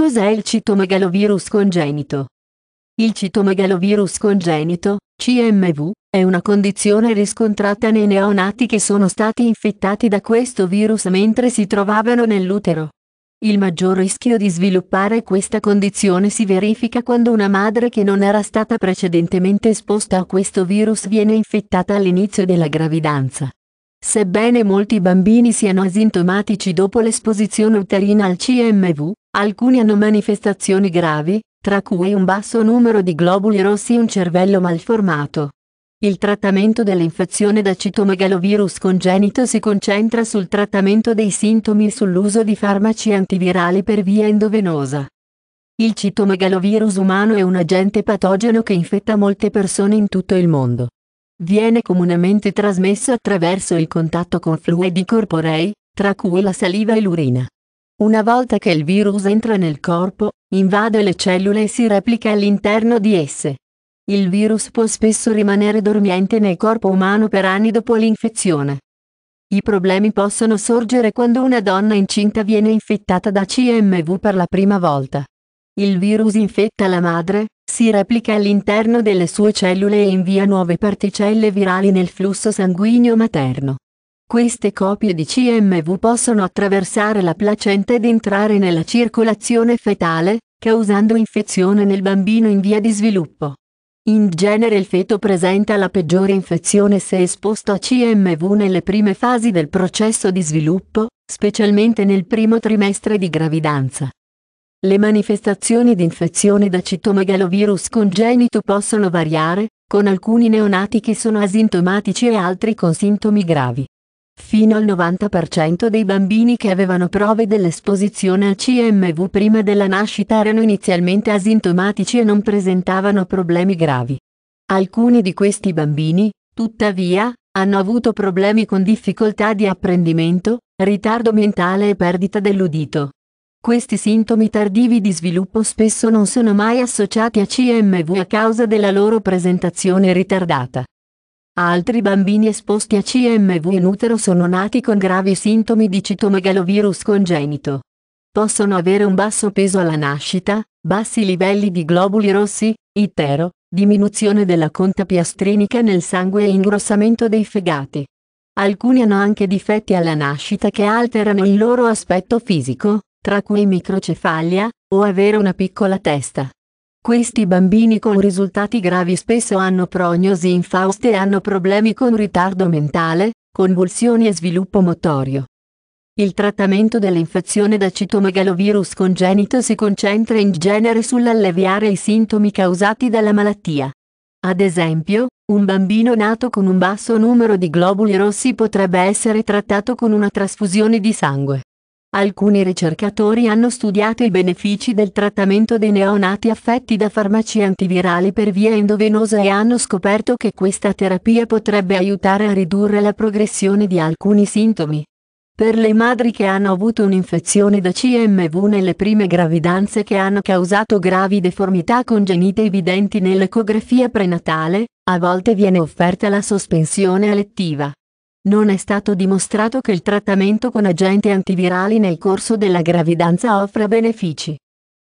Cos'è il citomegalovirus congenito? Il citomegalovirus congenito, CMV, è una condizione riscontrata nei neonati che sono stati infettati da questo virus mentre si trovavano nell'utero. Il maggior rischio di sviluppare questa condizione si verifica quando una madre che non era stata precedentemente esposta a questo virus viene infettata all'inizio della gravidanza. Sebbene molti bambini siano asintomatici dopo l'esposizione uterina al CMV, Alcuni hanno manifestazioni gravi, tra cui un basso numero di globuli rossi e un cervello malformato. Il trattamento dell'infezione da citomegalovirus congenito si concentra sul trattamento dei sintomi e sull'uso di farmaci antivirali per via endovenosa. Il citomegalovirus umano è un agente patogeno che infetta molte persone in tutto il mondo. Viene comunemente trasmesso attraverso il contatto con fluidi corporei, tra cui la saliva e l'urina. Una volta che il virus entra nel corpo, invade le cellule e si replica all'interno di esse. Il virus può spesso rimanere dormiente nel corpo umano per anni dopo l'infezione. I problemi possono sorgere quando una donna incinta viene infettata da CMV per la prima volta. Il virus infetta la madre, si replica all'interno delle sue cellule e invia nuove particelle virali nel flusso sanguigno materno. Queste copie di CMV possono attraversare la placenta ed entrare nella circolazione fetale, causando infezione nel bambino in via di sviluppo. In genere il feto presenta la peggiore infezione se esposto a CMV nelle prime fasi del processo di sviluppo, specialmente nel primo trimestre di gravidanza. Le manifestazioni di infezione da citomegalovirus congenito possono variare, con alcuni neonati che sono asintomatici e altri con sintomi gravi. Fino al 90% dei bambini che avevano prove dell'esposizione al CMV prima della nascita erano inizialmente asintomatici e non presentavano problemi gravi. Alcuni di questi bambini, tuttavia, hanno avuto problemi con difficoltà di apprendimento, ritardo mentale e perdita dell'udito. Questi sintomi tardivi di sviluppo spesso non sono mai associati a CMV a causa della loro presentazione ritardata. Altri bambini esposti a CMV in utero sono nati con gravi sintomi di citomegalovirus congenito. Possono avere un basso peso alla nascita, bassi livelli di globuli rossi, itero, diminuzione della conta piastrinica nel sangue e ingrossamento dei fegati. Alcuni hanno anche difetti alla nascita che alterano il loro aspetto fisico, tra cui microcefalia, o avere una piccola testa. Questi bambini con risultati gravi spesso hanno prognosi infauste e hanno problemi con ritardo mentale, convulsioni e sviluppo motorio. Il trattamento dell'infezione da citomegalovirus congenito si concentra in genere sull'alleviare i sintomi causati dalla malattia. Ad esempio, un bambino nato con un basso numero di globuli rossi potrebbe essere trattato con una trasfusione di sangue. Alcuni ricercatori hanno studiato i benefici del trattamento dei neonati affetti da farmaci antivirali per via endovenosa e hanno scoperto che questa terapia potrebbe aiutare a ridurre la progressione di alcuni sintomi. Per le madri che hanno avuto un'infezione da CMV nelle prime gravidanze che hanno causato gravi deformità congenite evidenti nell'ecografia prenatale, a volte viene offerta la sospensione elettiva. Non è stato dimostrato che il trattamento con agenti antivirali nel corso della gravidanza offra benefici.